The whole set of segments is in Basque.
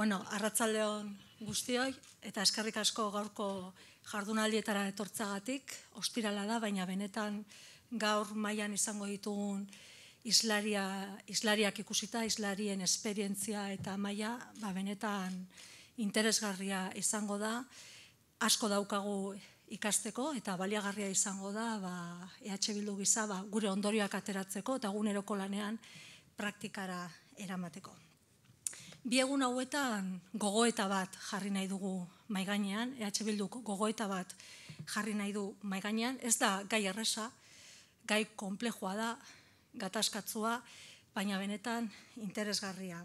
Bueno, arratzalde guztioi, eta eskerrik asko gaurko jardunaldietara etortzagatik, ostirala da, baina benetan gaur mailan izango ditugun islaria, islariak ikusita, islarien esperientzia eta maila, ba benetan interesgarria izango da, asko daukagu ikasteko eta baliagarria izango da, ba, EH Bildu gizaba gure ondorioak ateratzeko eta guneroko lanean praktikara eramateko. Bi egun hauetan gogoeta bat jarri nahi dugu maiganean, EH bilduko gogoeta bat jarri nahi du maiganean, ez da gai erresa, gai konplejoa da, gatazkatzua, baina benetan interesgarria.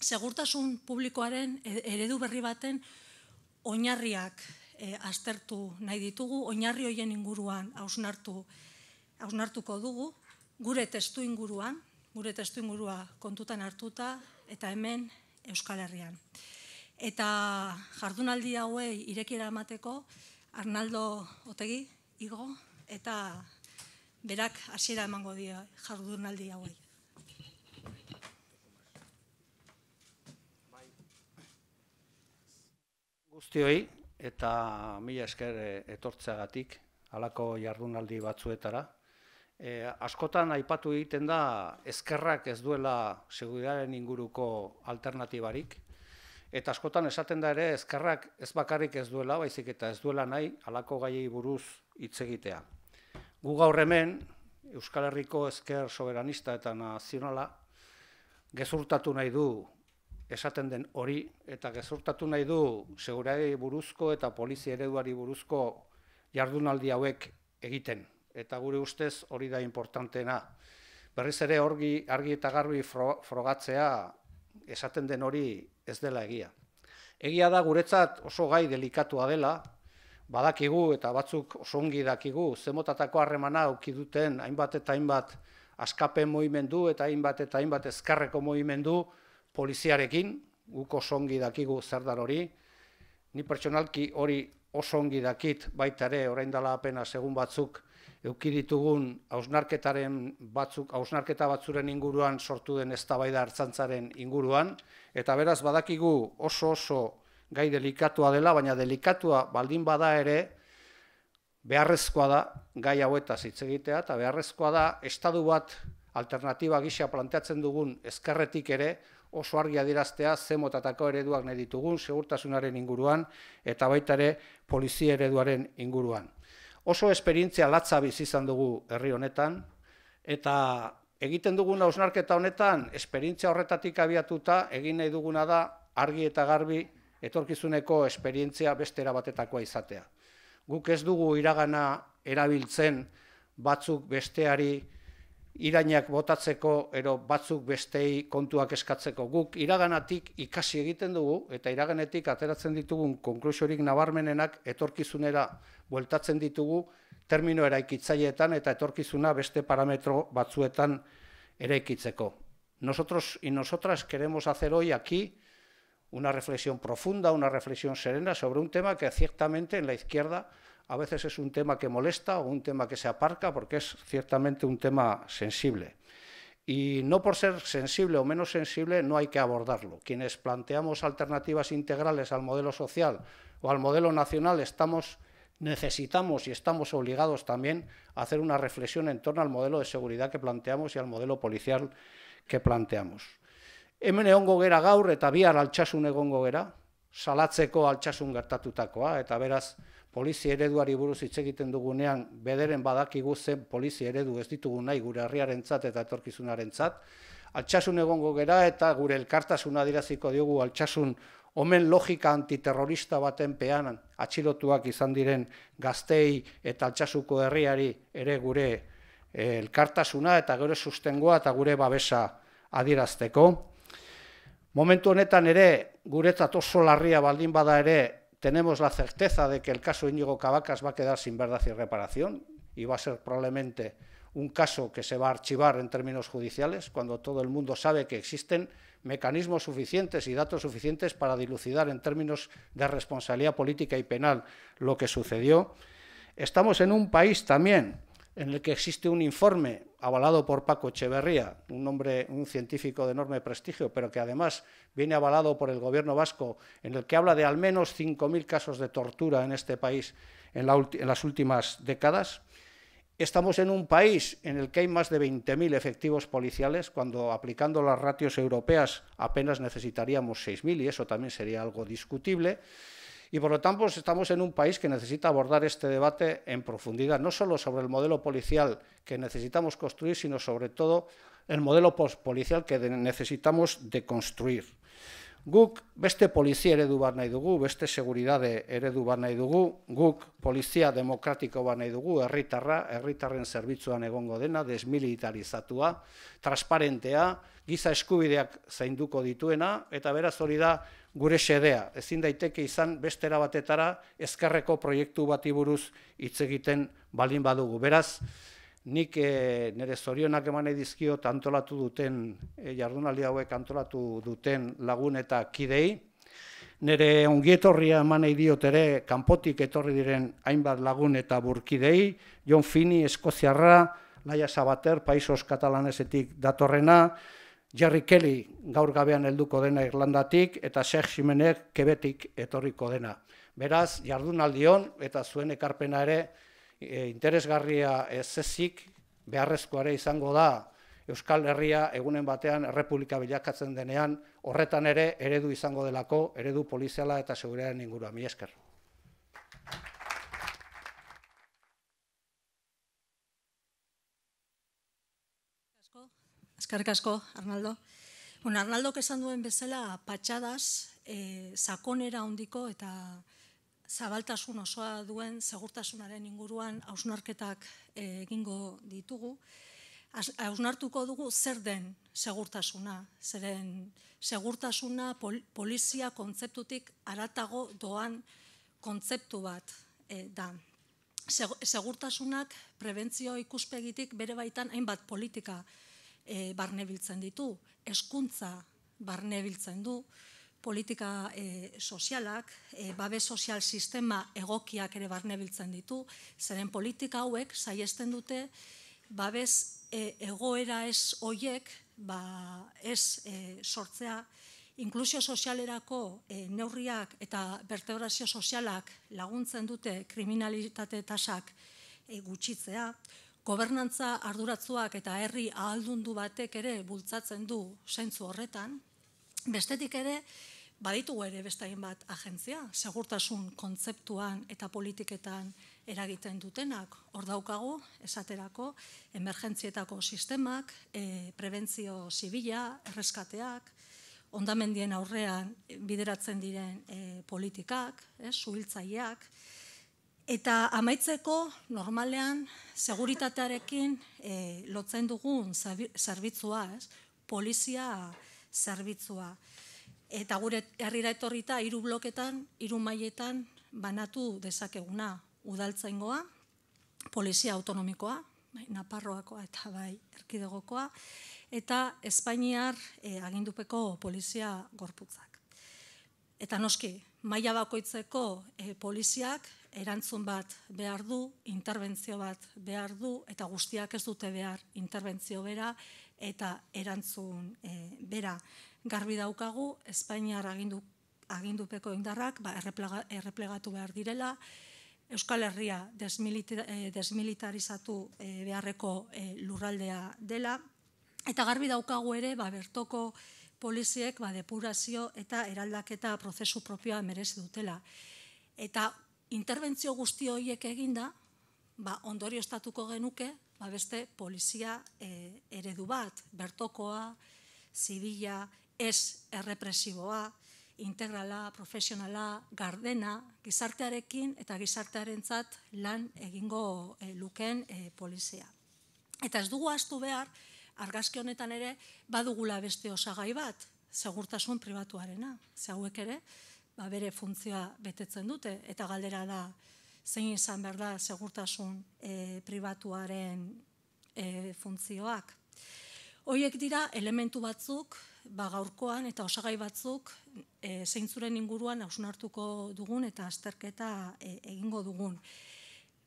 Segurtasun publikoaren e, eredu berri baten oinarriak e, astertu nahi ditugu, oinarri hoien inguruan hausnartuko dugu, gure testu inguruan, gure testu ingurua kontutan hartuta, eta hemen Euskal Herrian. Eta jardunaldi hauei irekiera emateko Arnaldo Otegi igo eta berak hasiera emango dio jardunaldi hauei. Guztioi eta mila esker etortzeagatik halako jardunaldi batzuetara, E, askotan aipatu egiten da ezkerrak ez duela seguridadaren inguruko alternatibarik eta askotan esaten da ere ezkerrak ez bakarrik ez duela baizik eta ez duela nahi halako gaiei buruz hitz egitea. Gu gaur hemen Euskal Herriko ezker soberanista eta nazionala gezurtatu nahi du esaten den hori eta gezurtatu nahi du seguridadei buruzko eta polizia ereduari buruzko jardunaldi hauek egiten eta gure ustez hori da importantena. Berriz ere horgi argi eta garbi frogatzea esaten den hori ez dela egia. Egia da guretzat oso gai delikatua dela, badakigu eta batzuk osongi dakigu, zemotatako harremana auki duten hainbat eta hainbat askapen mohimendu eta hainbat eta hainbat ezkarreko mohimendu poliziarekin, guk osongi dakigu zer dar hori, ni pertsonalki hori osongi dakit ere, orain dela apena segun batzuk, eukiditugun hausnarketaren batzuk, hausnarketa batzuren inguruan sortu den eztabaida hartzantzaren inguruan, eta beraz badakigu oso oso gai delikatua dela, baina delikatua baldin bada ere beharrezkoa da gai hauetaz zitze egitea, eta beharrezkoa da estadu bat alternatiba gisa planteatzen dugun ezkerretik ere, oso argi adiraztea zemotatako ereduak nahi ditugun, segurtasunaren inguruan, eta baitare polizia ereduaren inguruan oso esperientzia latza bizi izan dugu herri honetan eta egiten duguna osnarketa honetan esperientzia horretatik abiatuta egin nahi duguna da argi eta garbi etorkizuneko esperientzia beste batetakoa izatea. Guk ez dugu iragana erabiltzen batzuk besteari irainak botatzeko, ero batzuk bestei kontuak eskatzeko guk, iraganatik ikasi egiten dugu, eta iraganetik ateratzen ditugun konklusiorik nabarmenenak etorkizunera bueltatzen ditugu, termino eraikitzaileetan eta etorkizuna beste parametro batzuetan eraikitzeko. Nosotros y nosotras queremos hacer hoy aquí una reflexión profunda, una reflexión serena sobre un tema que ciertamente en la izquierda a veces es un tema que molesta o un tema que se aparca porque es ciertamente un tema sensible. Y no por ser sensible o menos sensible no hay que abordarlo. Quienes planteamos alternativas integrales al modelo social o al modelo nacional necesitamos y estamos obligados también a hacer una reflexión en torno al modelo de seguridad que planteamos y al modelo policial que planteamos. Hemen gaur eta bihar altxasun egongo gera, salatzeko altxasun gertatutakoa, eta beraz polizia ereduari buruz hitz egiten dugunean, bederen badakigu zen polizia eredu ez ditugu nahi gure herriarentzat eta etorkizunarentzat. Altsasun egongo gera eta gure elkartasuna diraziko diogu altsasun omen logika antiterrorista baten pean atxilotuak izan diren gaztei eta altsasuko herriari ere gure eh, elkartasuna eta gure sustengoa eta gure babesa adirazteko. Momentu honetan ere guretzat oso larria baldin bada ere tenemos la certeza de que el caso Íñigo Cavacas va a quedar sin verdad y reparación y va a ser probablemente un caso que se va a archivar en términos judiciales cuando todo el mundo sabe que existen mecanismos suficientes y datos suficientes para dilucidar en términos de responsabilidad política y penal lo que sucedió. Estamos en un país también en el que existe un informe avalado por Paco Echeverría, un hombre, un científico de enorme prestigio, pero que además viene avalado por el gobierno vasco, en el que habla de al menos 5.000 casos de tortura en este país en, en, las últimas décadas. Estamos en un país en el que hay más de 20.000 efectivos policiales, cuando aplicando las ratios europeas apenas necesitaríamos 6.000 y eso también sería algo discutible. Y por lo tanto pues, estamos en un país que necesita abordar este debate en profundidad, no solo sobre el modelo policial que necesitamos construir, sino sobre todo el modelo policial que necesitamos deconstruir. Guk beste polizia eredu bat veste dugu, beste seguridade eredu bat nahi dugu, guk polizia demokratiko bat nahi dugu, herritarra, herritarren zerbitzuan egongo dena, desmilitarizatua, transparentea, giza eskubideak zainduko dituena, eta beraz hori gure sedea. Ezin daiteke izan bestera batetara ezkerreko proiektu bati buruz hitz egiten baldin badugu. Beraz, nik e, nire zorionak eman dizkiot antolatu duten, e, jardunaldi hauek antolatu duten lagun eta kidei, nire ongietorria eman diot ere kanpotik etorri diren hainbat lagun eta burkidei, John Fini, Eskoziarra, Laia Sabater, Paisos Katalanesetik datorrena, Jerry Kelly gaur gabean helduko dena Irlandatik eta Sex Ximenek kebetik etorriko dena. Beraz, jardunaldion eta zuen ekarpena ere e, interesgarria ez ezik beharrezkoare izango da Euskal Herria egunen batean errepublika bilakatzen denean horretan ere eredu izango delako, eredu poliziala eta seguraren ingurua. Mi esker. Eskerrik asko, Arnaldo. Bueno, Arnaldok esan duen bezala patxadas, e, eh, sakonera handiko eta zabaltasun osoa duen segurtasunaren inguruan hausnarketak eh, egingo ditugu. Hausnartuko dugu zer den segurtasuna, zeren segurtasuna polizia kontzeptutik aratago doan kontzeptu bat eh, da. Segurtasunak prebentzio ikuspegitik bere baitan hainbat politika E, barne biltzen ditu, eskuntza barnebiltzen du, politika e, sozialak, e, babe sozial sistema egokiak ere barnebiltzen ditu, zeren politika hauek saiesten dute, babez egoera ez oiek, ba ez sortzea, inklusio sozialerako neurriak eta bertebrazio sozialak laguntzen dute kriminalitate tasak gutxitzea, gobernantza arduratzuak eta herri ahaldundu batek ere bultzatzen du sentzu horretan, bestetik ere, baditugu ere bestain bat agentzia, segurtasun kontzeptuan eta politiketan eragiten dutenak, hor daukagu, esaterako, emergentzietako sistemak, e, prebentzio zibila, erreskateak, ondamendien aurrean bideratzen diren e, politikak, e, Eta amaitzeko, normalean, seguritatearekin e, lotzen dugun zerbitzua, ez? polizia zerbitzua. Eta gure herrira etorrita, hiru bloketan, hiru mailetan banatu dezakeguna udaltzaingoa, polizia autonomikoa, bai, naparroakoa eta bai erkidegokoa, eta Espainiar e, agindupeko polizia gorputza. Eta noski, maila bakoitzeko eh, poliziak erantzun bat behar du, interbentzio bat behar du, eta guztiak ez dute behar interbentzio bera eta erantzun eh, bera. Garbi daukagu, Espainiar agindu, agindupeko indarrak ba, erreplegatu behar direla, Euskal Herria desmilita, eh, desmilitarizatu beharreko lurraldea dela, eta garbi daukagu ere, ba, bertoko, poliziek ba, depurazio eta eraldaketa prozesu propioa merezi dutela. Eta interbentzio guzti horiek eginda, ba, ondorio estatuko genuke, ba, beste polizia e, eredu bat, bertokoa, zibila, ez errepresiboa, integrala, profesionala, gardena, gizartearekin eta gizartearentzat lan egingo e, luken e, polizia. Eta ez dugu astu behar, argazki honetan ere badugula beste osagai bat, segurtasun pribatuarena. Ze hauek ere, ba bere funtzioa betetzen dute eta galdera da zein izan behar da segurtasun e, pribatuaren e, funtzioak. Hoiek dira elementu batzuk, ba gaurkoan eta osagai batzuk e, zeintzuren inguruan ausun hartuko dugun eta azterketa e, egingo dugun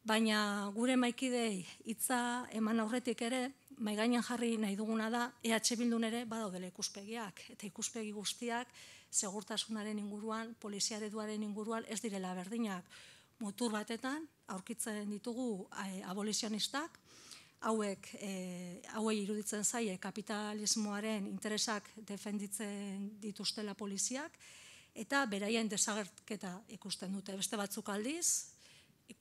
baina gure maikidei hitza eman aurretik ere, maigainan jarri nahi duguna da, EH bildun ere badaudele ikuspegiak, eta ikuspegi guztiak segurtasunaren inguruan, poliziare duaren inguruan, ez direla berdinak motur batetan, aurkitzen ditugu eh, abolizionistak, hauek, eh, hauei iruditzen zaie kapitalismoaren interesak defenditzen dituztela poliziak, eta beraien desagertketa ikusten dute. Beste batzuk aldiz,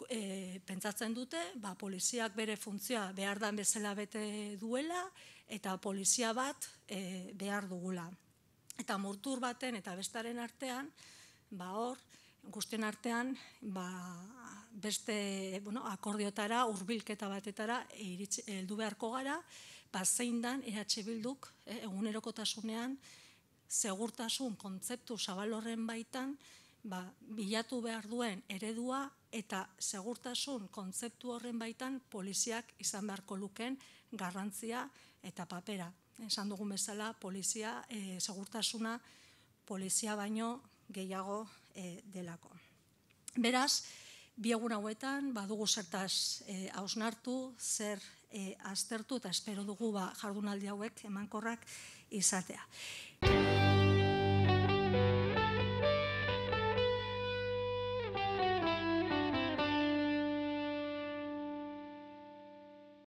e, pentsatzen dute, ba, poliziak bere funtzioa behar dan bezala bete duela, eta polizia bat e, behar dugula. Eta murtur baten eta bestaren artean, ba hor, guztien artean, ba, beste bueno, akordiotara, urbilketa batetara, iritz, eldu beharko gara, ba, zein dan, eratxe bilduk, e, egunerokotasunean, segurtasun kontzeptu zabalorren baitan, ba, bilatu behar duen eredua eta segurtasun kontzeptu horren baitan poliziak izan beharko luken garrantzia eta papera. Esan dugun bezala, polizia e, segurtasuna polizia baino gehiago e, delako. Beraz, biogun hauetan badugu zertaz e, hausnartu, zer e, eta espero dugu ba, jardunaldi hauek emankorrak izatea.